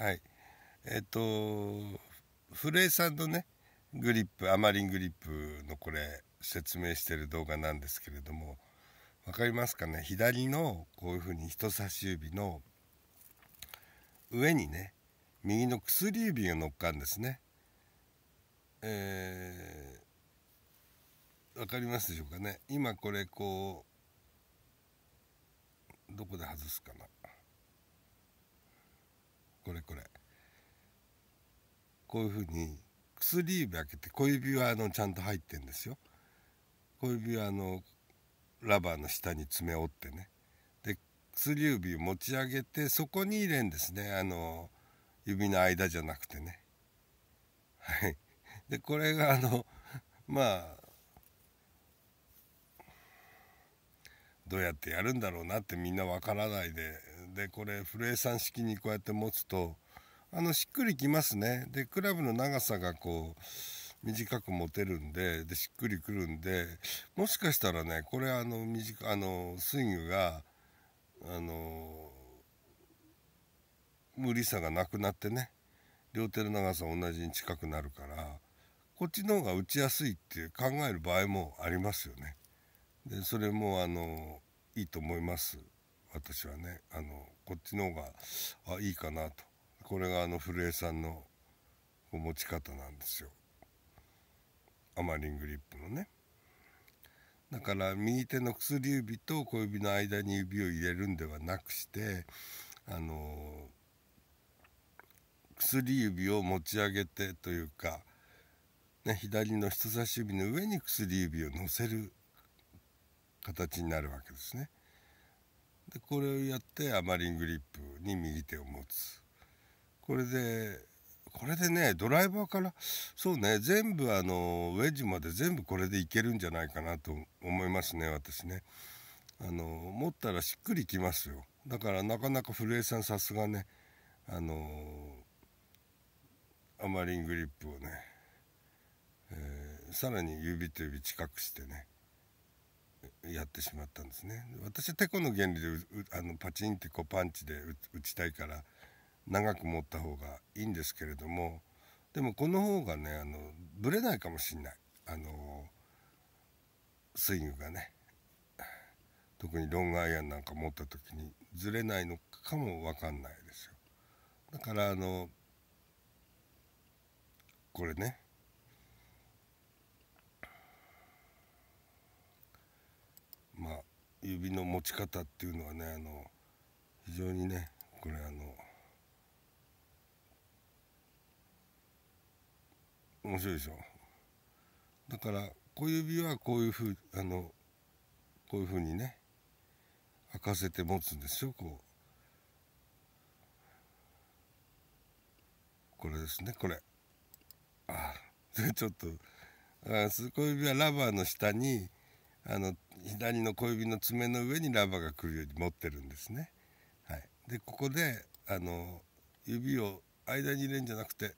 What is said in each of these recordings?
はい。えっ、と、と、古江さんのね、グリップ、アマリングリップのこれ、説明してる動画なんですけれども、分かりますかね左のこういうふうに人差し指の上にね右の薬指が乗っかるんですね。えー、分かりますでしょうかね今これこうどこで外すかなこれこれこういうふうに薬指開けて小指はあのちゃんと入ってんですよ小指はあのラバーの下に爪を折ってねで薬指持ち上げてそこに入れんですねあの指の間じゃなくてねはいでこれがあのまあどうやってやるんだろうなってみんなわからないででこれ古ーさん式にこうやって持つとあのしっくりきますねでクラブの長さがこう短く持てるんででしっくりくるんでもしかしたらねこれあの短あのスイングがあの無理さがなくなってね両手の長さ同じに近くなるからこっちの方が打ちやすいって考える場合もありますよね。でそれもあのいいと思います。私はねあのこっちの方があいいかなとこれがあの古江さんの持ち方なんですよアマリングリップのねだから右手の薬指と小指の間に指を入れるんではなくしてあの薬指を持ち上げてというか、ね、左の人差し指の上に薬指を乗せる形になるわけですね。でこれをやってアマリングリップに右手を持つこれでこれでねドライバーからそうね全部あのウェッジまで全部これでいけるんじゃないかなと思いますね私ねあの持ったらしっくりきますよだからなかなか古江さんさすがねあのアマリングリップをね、えー、さらに指と指近くしてねやってしまったんですね私テコの原理であのパチンってこうパンチで打ちたいから長く持った方がいいんですけれどもでもこの方がねあのブレないかもしんないあのスイングがね特にロングアイアンなんか持った時にずれないのかも分かんないですよだからあのこれね指の持ち方っていうのはねあの非常にねこれあの面白いでしょだから小指はこういうふうあのこういうふうにね開かせて持つんですよこうこれですねこれああ ちょっとあ小指はラバーの下にあの左の小指の爪の上にラバーが来るように持ってるんですね。はい、でここであの指を間に入れるんじゃなくて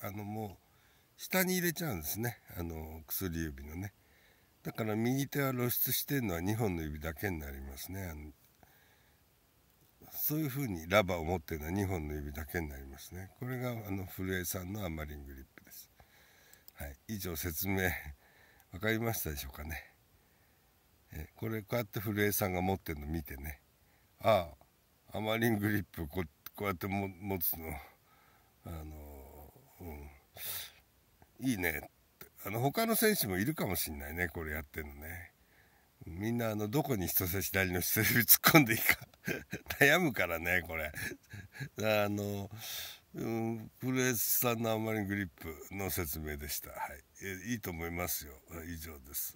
あのもう下に入れちゃうんですねあの薬指のね。だから右手は露出してるのは2本の指だけになりますね。あのそういうふうにラバーを持ってるのは2本の指だけになりますね。これがあの古江さんのアマリングリップです。はい、以上説明分かりましたでしょうかね。これこうやって古江さんが持ってるの見てねああアマリングリップこうやっても持つのあの、うん、いいねあの他の選手もいるかもしんないねこれやってるのねみんなあのどこに人差し左の人差し指突っ込んでいいか 悩むからねこれあのうん、プレスさんのあまりグリップの説明でした。はい、いいと思いますよ。以上です。